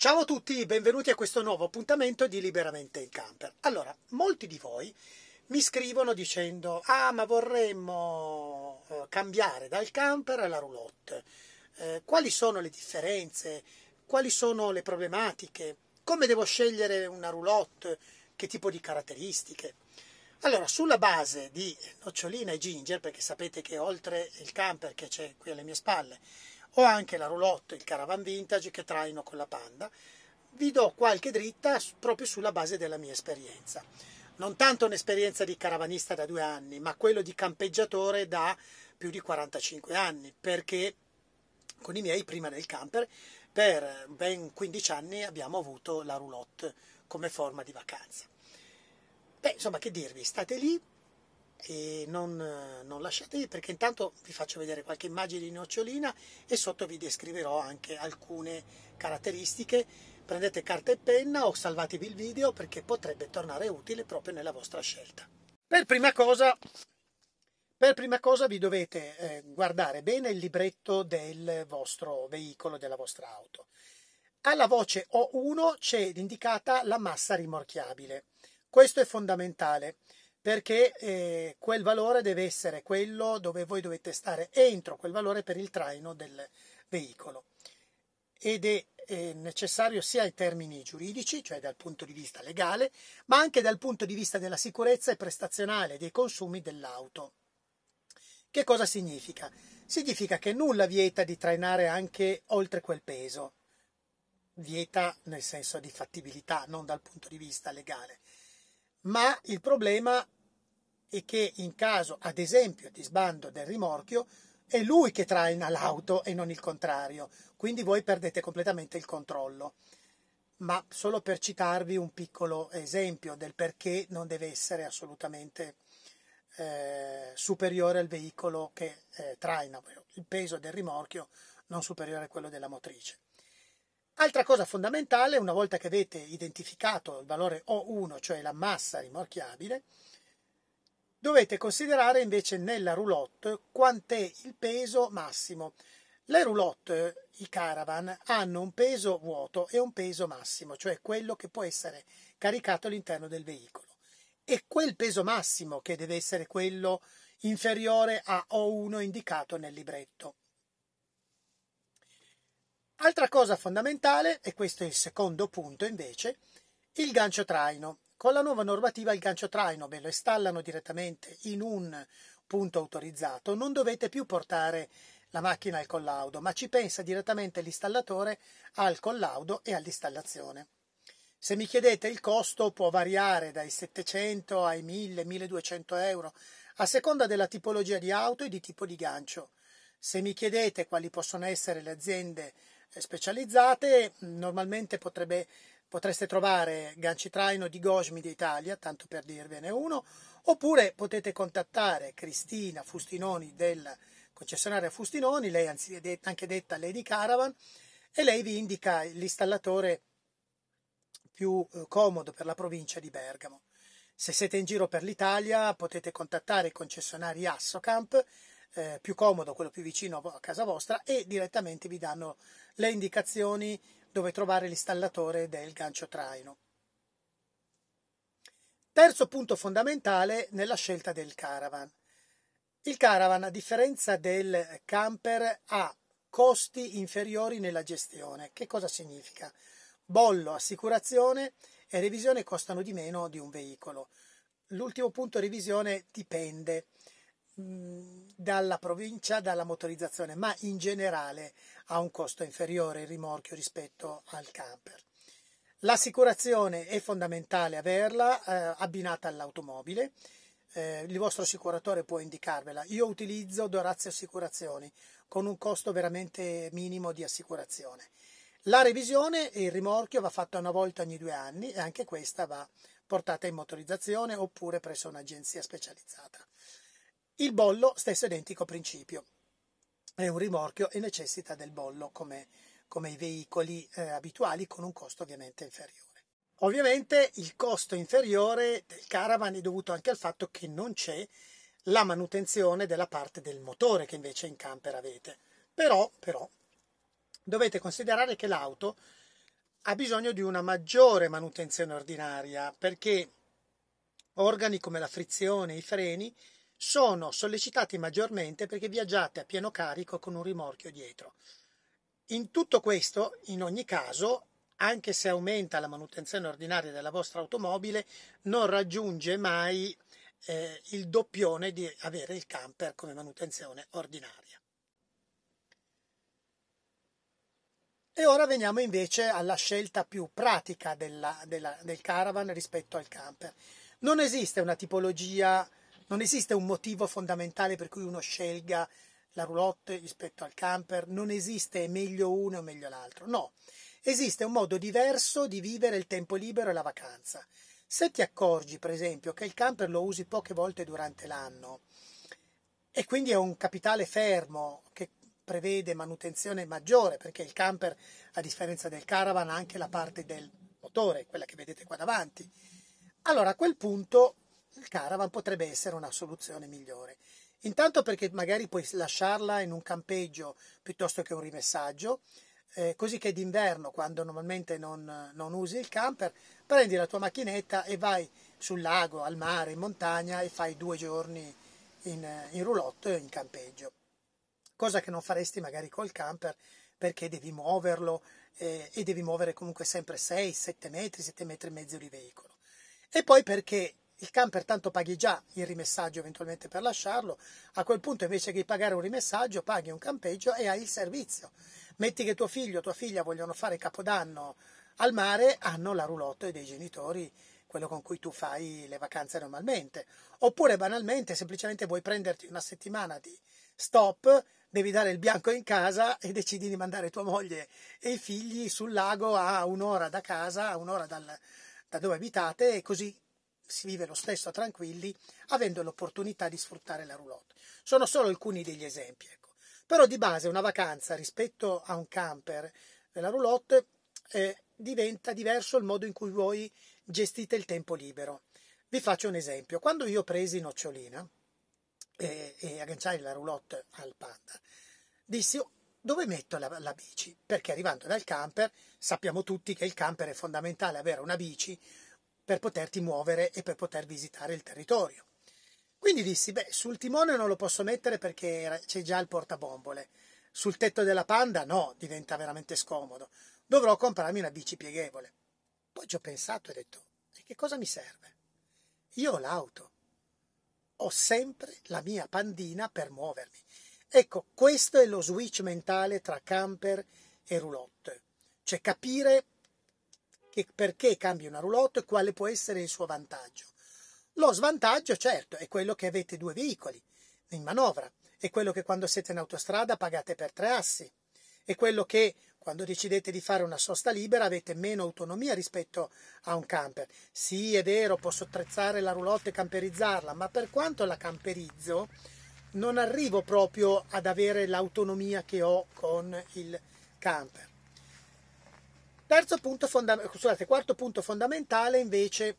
Ciao a tutti, benvenuti a questo nuovo appuntamento di Liberamente in Camper. Allora, molti di voi mi scrivono dicendo ah ma vorremmo eh, cambiare dal camper alla roulotte. Eh, quali sono le differenze? Quali sono le problematiche? Come devo scegliere una roulotte? Che tipo di caratteristiche? Allora, sulla base di nocciolina e ginger, perché sapete che oltre il camper che c'è qui alle mie spalle ho anche la roulotte, il caravan vintage che traino con la Panda. Vi do qualche dritta proprio sulla base della mia esperienza. Non tanto un'esperienza di caravanista da due anni, ma quello di campeggiatore da più di 45 anni, perché con i miei prima del camper per ben 15 anni abbiamo avuto la roulotte come forma di vacanza. Beh, insomma, che dirvi? State lì, e non, non lasciatevi perché intanto vi faccio vedere qualche immagine di nocciolina e sotto vi descriverò anche alcune caratteristiche prendete carta e penna o salvatevi il video perché potrebbe tornare utile proprio nella vostra scelta per prima cosa, per prima cosa vi dovete eh, guardare bene il libretto del vostro veicolo della vostra auto alla voce O1 c'è indicata la massa rimorchiabile questo è fondamentale perché eh, quel valore deve essere quello dove voi dovete stare entro quel valore per il traino del veicolo ed è eh, necessario sia in termini giuridici, cioè dal punto di vista legale, ma anche dal punto di vista della sicurezza e prestazionale dei consumi dell'auto. Che cosa significa? Significa che nulla vieta di trainare anche oltre quel peso, vieta nel senso di fattibilità, non dal punto di vista legale ma il problema è che in caso, ad esempio, di sbando del rimorchio, è lui che traina l'auto e non il contrario, quindi voi perdete completamente il controllo. Ma solo per citarvi un piccolo esempio del perché non deve essere assolutamente eh, superiore al veicolo che eh, traina, il peso del rimorchio non superiore a quello della motrice. Altra cosa fondamentale, una volta che avete identificato il valore O1, cioè la massa rimorchiabile, dovete considerare invece nella roulotte quant'è il peso massimo. Le roulotte, i caravan, hanno un peso vuoto e un peso massimo, cioè quello che può essere caricato all'interno del veicolo. E quel peso massimo che deve essere quello inferiore a O1 indicato nel libretto. Altra cosa fondamentale, e questo è il secondo punto invece, il gancio traino. Con la nuova normativa il gancio traino ve lo installano direttamente in un punto autorizzato, non dovete più portare la macchina al collaudo, ma ci pensa direttamente l'installatore al collaudo e all'installazione. Se mi chiedete il costo può variare dai 700 ai 1000-1200 euro a seconda della tipologia di auto e di tipo di gancio. Se mi chiedete quali possono essere le aziende eh, specializzate, normalmente potrebbe, potreste trovare ganci traino di Gosmi d'Italia, tanto per dirvene uno, oppure potete contattare Cristina Fustinoni del concessionaria Fustinoni, lei anzi anche detta Lady Caravan, e lei vi indica l'installatore più eh, comodo per la provincia di Bergamo. Se siete in giro per l'Italia potete contattare i concessionari Assocamp eh, più comodo, quello più vicino a casa vostra e direttamente vi danno le indicazioni dove trovare l'installatore del gancio traino. Terzo punto fondamentale nella scelta del caravan. Il caravan, a differenza del camper, ha costi inferiori nella gestione. Che cosa significa? Bollo, assicurazione e revisione costano di meno di un veicolo. L'ultimo punto revisione dipende dalla provincia, dalla motorizzazione, ma in generale ha un costo inferiore il rimorchio rispetto al camper. L'assicurazione è fondamentale averla eh, abbinata all'automobile. Eh, il vostro assicuratore può indicarvela. Io utilizzo Dorazio Assicurazioni con un costo veramente minimo di assicurazione. La revisione e il rimorchio va fatta una volta ogni due anni e anche questa va portata in motorizzazione oppure presso un'agenzia specializzata. Il bollo, stesso identico principio, è un rimorchio e necessita del bollo come, come i veicoli eh, abituali con un costo ovviamente inferiore. Ovviamente il costo inferiore del caravan è dovuto anche al fatto che non c'è la manutenzione della parte del motore che invece in camper avete. Però, però dovete considerare che l'auto ha bisogno di una maggiore manutenzione ordinaria perché organi come la frizione, i freni sono sollecitati maggiormente perché viaggiate a pieno carico con un rimorchio dietro. In tutto questo, in ogni caso, anche se aumenta la manutenzione ordinaria della vostra automobile, non raggiunge mai eh, il doppione di avere il camper come manutenzione ordinaria. E ora veniamo invece alla scelta più pratica della, della, del caravan rispetto al camper. Non esiste una tipologia non esiste un motivo fondamentale per cui uno scelga la roulotte rispetto al camper, non esiste è meglio uno o meglio l'altro, no. Esiste un modo diverso di vivere il tempo libero e la vacanza. Se ti accorgi, per esempio, che il camper lo usi poche volte durante l'anno e quindi è un capitale fermo che prevede manutenzione maggiore perché il camper, a differenza del caravan, ha anche la parte del motore, quella che vedete qua davanti. Allora a quel punto il caravan potrebbe essere una soluzione migliore. Intanto perché magari puoi lasciarla in un campeggio piuttosto che un rimessaggio, eh, così che d'inverno, quando normalmente non, non, usi il camper, prendi la tua macchinetta e vai sul lago, al mare, in montagna e fai due giorni in, in roulotte o in campeggio. Cosa che non faresti magari col camper perché devi muoverlo eh, e devi muovere comunque sempre 6, 7 metri, 7 metri e mezzo di veicolo. E poi perché il camper tanto paghi già il rimessaggio eventualmente per lasciarlo, a quel punto invece che pagare un rimessaggio paghi un campeggio e hai il servizio. Metti che tuo figlio o tua figlia vogliono fare capodanno al mare, hanno la roulotte dei genitori, quello con cui tu fai le vacanze normalmente. Oppure banalmente, semplicemente vuoi prenderti una settimana di stop, devi dare il bianco in casa e decidi di mandare tua moglie e i figli sul lago a un'ora da casa, a un'ora dal, da dove abitate e così si vive lo stesso tranquilli avendo l'opportunità di sfruttare la roulotte. Sono solo alcuni degli esempi. Ecco. Però di base una vacanza rispetto a un camper della roulotte eh, diventa diverso il modo in cui voi gestite il tempo libero. Vi faccio un esempio. Quando io presi nocciolina e, eh, e agganciai la roulotte al panda, dissi oh, dove metto la, la bici? Perché arrivando dal camper sappiamo tutti che il camper è fondamentale avere una bici per poterti muovere e per poter visitare il territorio. Quindi dissi, beh, sul timone non lo posso mettere perché c'è già il portabombole, sul tetto della panda no, diventa veramente scomodo, dovrò comprarmi una bici pieghevole. Poi ci ho pensato e ho detto, e che cosa mi serve? Io ho l'auto, ho sempre la mia pandina per muovermi. Ecco, questo è lo switch mentale tra camper e roulotte, cioè capire che, perché cambia una roulotte e quale può essere il suo vantaggio. Lo svantaggio, certo, è quello che avete due veicoli in manovra, è quello che quando siete in autostrada pagate per tre assi, è quello che quando decidete di fare una sosta libera avete meno autonomia rispetto a un camper. Sì, è vero, posso attrezzare la roulotte e camperizzarla, ma per quanto la camperizzo non arrivo proprio ad avere l'autonomia che ho con il camper. Terzo punto fondamentale, scusate, quarto punto fondamentale invece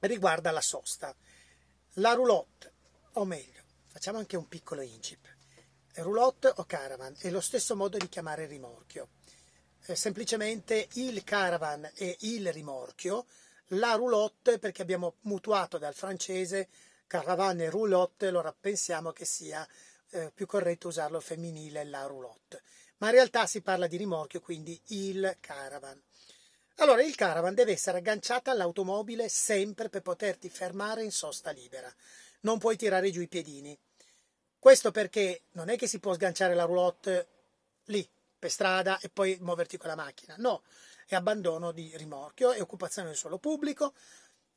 riguarda la sosta. La roulotte, o meglio, facciamo anche un piccolo incip. Roulotte o caravan è lo stesso modo di chiamare rimorchio. Eh, semplicemente il caravan e il rimorchio, la roulotte perché abbiamo mutuato dal francese caravan e roulotte, allora pensiamo che sia eh, più corretto usarlo femminile la roulotte ma in realtà si parla di rimorchio, quindi il caravan. Allora, il caravan deve essere agganciato all'automobile sempre per poterti fermare in sosta libera. Non puoi tirare giù i piedini. Questo perché non è che si può sganciare la roulotte lì, per strada, e poi muoverti con la macchina. No, è abbandono di rimorchio, è occupazione del suolo pubblico,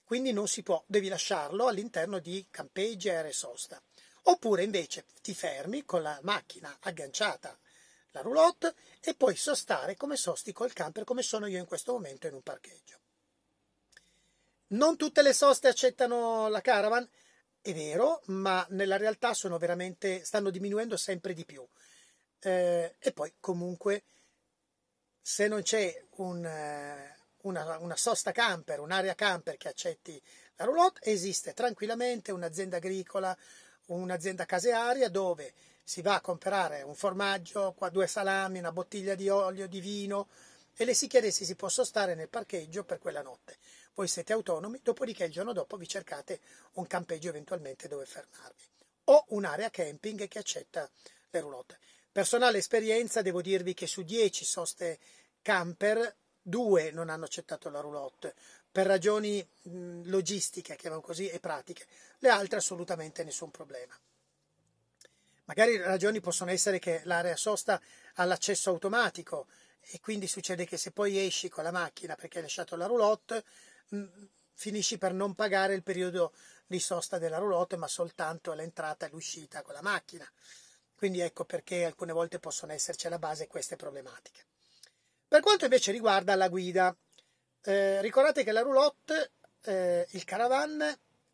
quindi non si può, devi lasciarlo all'interno di campeggi, aeree sosta. Oppure invece ti fermi con la macchina agganciata la roulotte e poi sostare come sostico il camper come sono io in questo momento in un parcheggio. Non tutte le soste accettano la caravan, è vero, ma nella realtà sono veramente, stanno diminuendo sempre di più. Eh, e poi comunque se non c'è un, eh, una, una, sosta camper, un'area camper che accetti la roulotte, esiste tranquillamente un'azienda agricola, un'azienda casearia dove si va a comprare un formaggio, due salami, una bottiglia di olio, di vino e le si chiede se si può stare nel parcheggio per quella notte. Voi siete autonomi, dopodiché il giorno dopo vi cercate un campeggio eventualmente dove fermarvi o un'area camping che accetta le roulotte. Personale esperienza, devo dirvi che su 10 soste camper, due non hanno accettato la roulotte per ragioni logistiche, chiamiamo così, e pratiche, le altre assolutamente nessun problema. Magari le ragioni possono essere che l'area sosta ha l'accesso automatico e quindi succede che se poi esci con la macchina perché hai lasciato la roulotte, mh, mm, finisci per non pagare il periodo di sosta della roulotte, ma soltanto l'entrata e l'uscita con la macchina. Quindi ecco perché alcune volte possono esserci alla base queste problematiche. Per quanto invece riguarda la guida, eh, ricordate che la roulotte, eh, il caravan,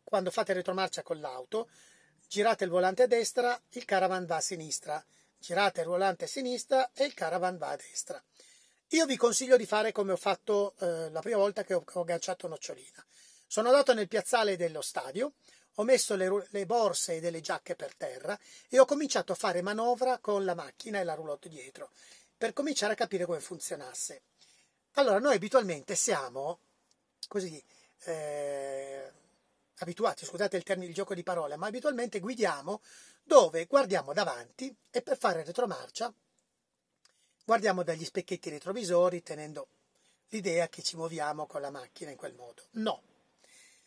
quando fate retromarcia con l'auto, girate il volante a destra, il caravan va a sinistra, girate il volante a sinistra e il caravan va a destra. Io vi consiglio di fare come ho fatto eh, la prima volta che ho, ho agganciato Nocciolina. Sono andato nel piazzale dello stadio, ho messo le, le borse e delle giacche per terra e ho cominciato a fare manovra con la macchina e la roulotte dietro, per cominciare a capire come funzionasse. Allora, noi abitualmente siamo così eh, abituati, scusate il termine, il gioco di parole, ma abitualmente guidiamo dove guardiamo davanti e per fare retromarcia guardiamo dagli specchietti retrovisori tenendo l'idea che ci muoviamo con la macchina in quel modo. No.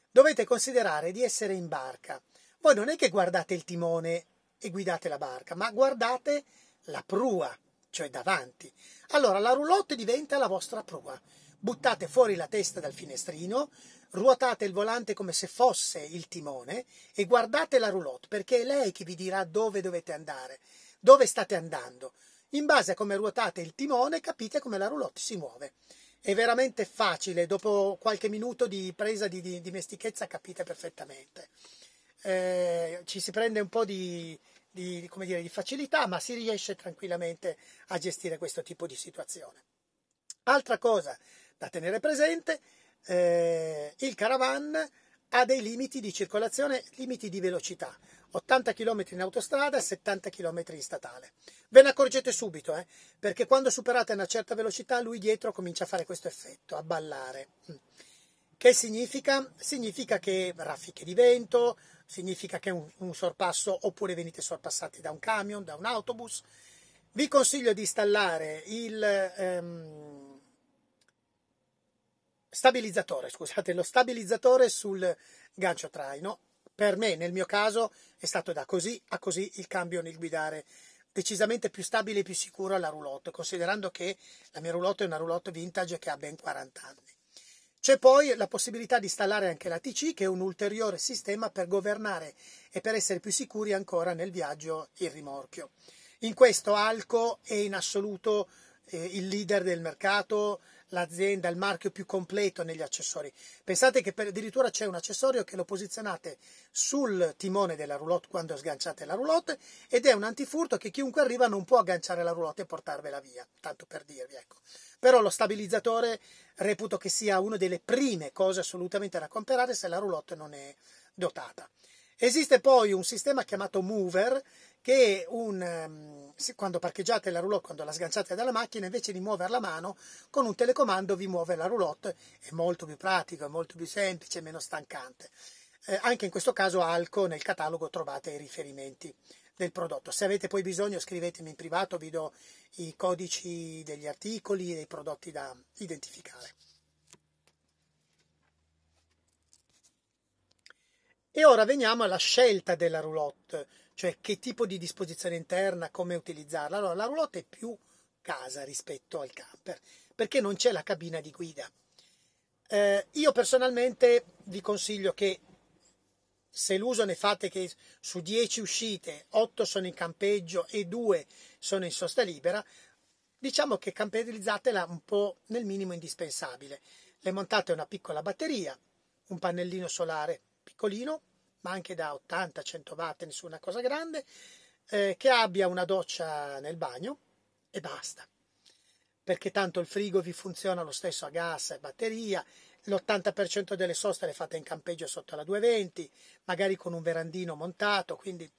Dovete considerare di essere in barca. Voi non è che guardate il timone e guidate la barca, ma guardate la prua, cioè davanti. Allora la roulotte diventa la vostra prua. Buttate fuori la testa dal finestrino, ruotate il volante come se fosse il timone e guardate la roulotte perché è lei che vi dirà dove dovete andare, dove state andando. In base a come ruotate il timone capite come la roulotte si muove. È veramente facile, dopo qualche minuto di presa di, dimestichezza capite perfettamente. Eh, ci si prende un po' di, di, dire, di facilità, ma si riesce tranquillamente a gestire questo tipo di situazione. Altra cosa da tenere presente eh, il caravan ha dei limiti di circolazione, limiti di velocità. 80 km in autostrada e 70 km in statale. Ve ne accorgete subito, eh? perché quando superate una certa velocità lui dietro comincia a fare questo effetto, a ballare. Che significa? Significa che raffiche di vento, significa che un, un sorpasso oppure venite sorpassati da un camion, da un autobus. Vi consiglio di installare il... Ehm, stabilizzatore, scusate, lo stabilizzatore sul gancio traino. Per me, nel mio caso, è stato da così a così il cambio nel guidare decisamente più stabile e più sicuro alla roulotte, considerando che la mia roulotte è una roulotte vintage che ha ben 40 anni. C'è poi la possibilità di installare anche la TC, che è un ulteriore sistema per governare e per essere più sicuri ancora nel viaggio il rimorchio. In questo Alco è in assoluto eh, il leader del mercato, l'azienda, il marchio più completo negli accessori. Pensate che addirittura c'è un accessorio che lo posizionate sul timone della roulotte quando sganciate la roulotte ed è un antifurto che chiunque arriva non può agganciare la roulotte e portarvela via, tanto per dirvi, ecco. Però lo stabilizzatore reputo che sia una delle prime cose assolutamente da comprare se la roulotte non è dotata. Esiste poi un sistema chiamato Mover che un, ehm, quando parcheggiate la roulotte, quando la sganciate dalla macchina, invece di muovere la mano, con un telecomando vi muove la roulotte, è molto più pratico, è molto più semplice, meno stancante. Eh, anche in questo caso Alco nel catalogo trovate i riferimenti del prodotto. Se avete poi bisogno scrivetemi in privato, vi do i codici degli articoli e dei prodotti da identificare. E ora veniamo alla scelta della roulotte cioè che tipo di disposizione interna, come utilizzarla. Allora, la roulotte è più casa rispetto al camper, perché non c'è la cabina di guida. Eh, io personalmente vi consiglio che se l'uso ne fate che su 10 uscite, 8 sono in campeggio e 2 sono in sosta libera, diciamo che camperizzatela un po' nel minimo indispensabile. Le montate una piccola batteria, un pannellino solare piccolino ma anche da 80-100 watt, nessuna cosa grande, eh, che abbia una doccia nel bagno e basta. Perché tanto il frigo vi funziona lo stesso a gas e batteria, l'80% delle soste le fate in campeggio sotto la 220, magari con un verandino montato, quindi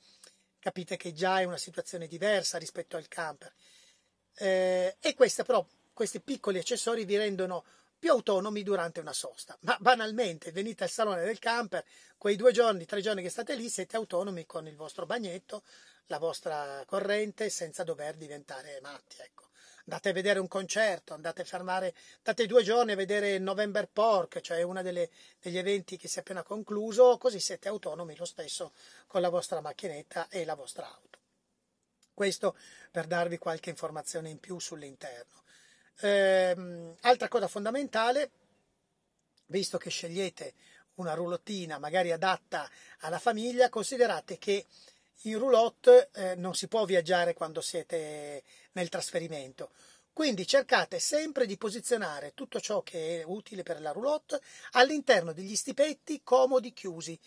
capite che già è una situazione diversa rispetto al camper. Eh, e questa, però, questi piccoli accessori vi rendono più autonomi durante una sosta. Ma banalmente, venite al salone del camper, quei due giorni, tre giorni che state lì, siete autonomi con il vostro bagnetto, la vostra corrente, senza dover diventare matti. Ecco. Andate a vedere un concerto, andate a fermare, date due giorni a vedere November Pork, cioè uno degli eventi che si è appena concluso, così siete autonomi lo stesso con la vostra macchinetta e la vostra auto. Questo per darvi qualche informazione in più sull'interno. Ehm, altra cosa fondamentale, visto che scegliete una roulottina magari adatta alla famiglia, considerate che in roulotte eh, non si può viaggiare quando siete nel trasferimento. Quindi cercate sempre di posizionare tutto ciò che è utile per la roulotte all'interno degli stipetti comodi chiusi.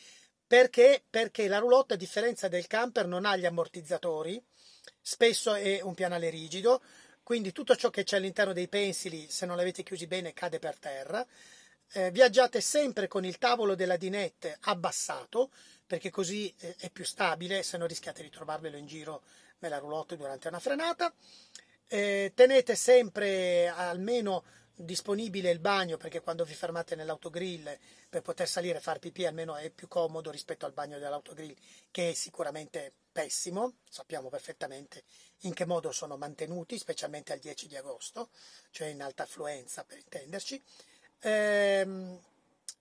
Perché? Perché la roulotte, a differenza del camper, non ha gli ammortizzatori, spesso è un pianale rigido, quindi tutto ciò che c'è all'interno dei pensili, se non l'avete chiusi bene, cade per terra. Eh, viaggiate sempre con il tavolo della dinette abbassato, perché così eh, è più stabile, se no rischiate di trovarvelo in giro nella roulotte durante una frenata. Eh, tenete sempre almeno disponibile il bagno perché quando vi fermate nell'autogrill per poter salire e far pipì almeno è più comodo rispetto al bagno dell'autogrill che è sicuramente pessimo, sappiamo perfettamente in che modo sono mantenuti, specialmente al 10 di agosto, cioè in alta affluenza per intenderci. Ehm,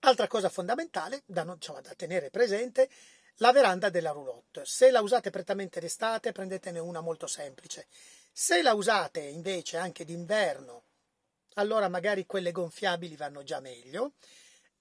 altra cosa fondamentale da, non, diciamo, da tenere presente la veranda della roulotte. Se la usate prettamente d'estate, prendetene una molto semplice. Se la usate invece anche d'inverno, allora magari quelle gonfiabili vanno già meglio.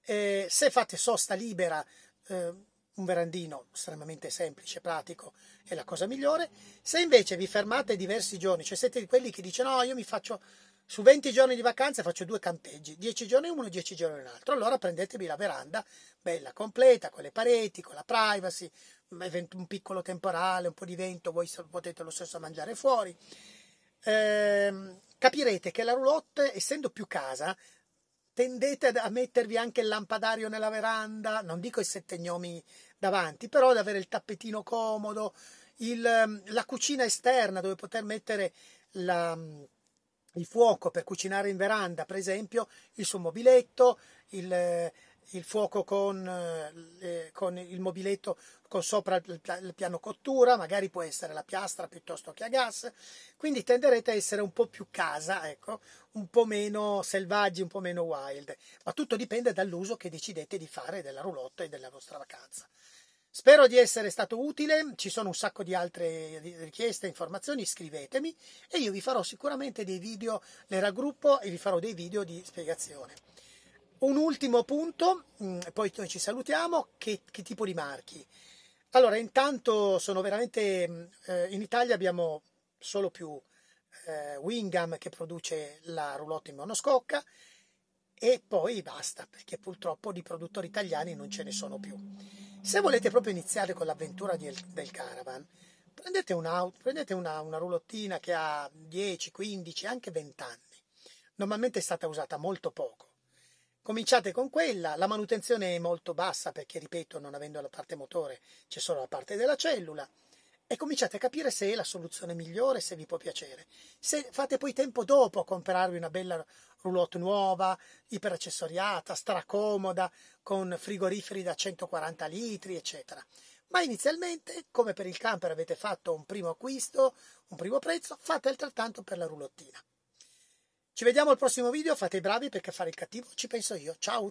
Eh, se fate sosta libera, eh, un verandino estremamente semplice, pratico, è la cosa migliore. Se invece vi fermate diversi giorni, cioè siete di quelli che dicono no, io mi faccio su 20 giorni di vacanza faccio due campeggi, 10 giorni uno, 10 giorni un altro, allora prendetevi la veranda bella, completa, con le pareti, con la privacy, un piccolo temporale, un po' di vento, voi potete lo stesso mangiare fuori. Eh, capirete che la roulotte, essendo più casa, tendete a mettervi anche il lampadario nella veranda, non dico i sette gnomi davanti, però ad avere il tappetino comodo, il, ehm, la cucina esterna dove poter mettere la, il fuoco per cucinare in veranda, per esempio, il suo mobiletto, il, il fuoco con, eh, con il mobiletto con sopra il, il, piano cottura, magari può essere la piastra piuttosto che a gas, quindi tenderete a essere un po' più casa, ecco, un po' meno selvaggi, un po' meno wild, ma tutto dipende dall'uso che decidete di fare della roulotte e della vostra vacanza. Spero di essere stato utile, ci sono un sacco di altre richieste, informazioni, scrivetemi e io vi farò sicuramente dei video, le raggruppo e vi farò dei video di spiegazione. Un ultimo punto, mm, poi noi ci salutiamo, che, che tipo di marchi? Allora, intanto sono veramente, mm, eh, in Italia abbiamo solo più eh, Wingham che produce la roulotte in monoscocca e poi basta, perché purtroppo di produttori italiani non ce ne sono più. Se volete proprio iniziare con l'avventura di, del caravan, prendete, un, prendete una, una rulottina che ha 10, 15, anche 20 anni. Normalmente è stata usata molto poco cominciate con quella, la manutenzione è molto bassa perché, ripeto, non avendo la parte motore c'è solo la parte della cellula e cominciate a capire se è la soluzione migliore, se vi può piacere. Se fate poi tempo dopo a comprarvi una bella roulotte nuova, iperaccessoriata, stracomoda, con frigoriferi da 140 litri, eccetera. Ma inizialmente, come per il camper avete fatto un primo acquisto, un primo prezzo, fate altrettanto per la roulottina. Ci vediamo al prossimo video, fate i bravi perché fare il cattivo ci penso io. Ciao!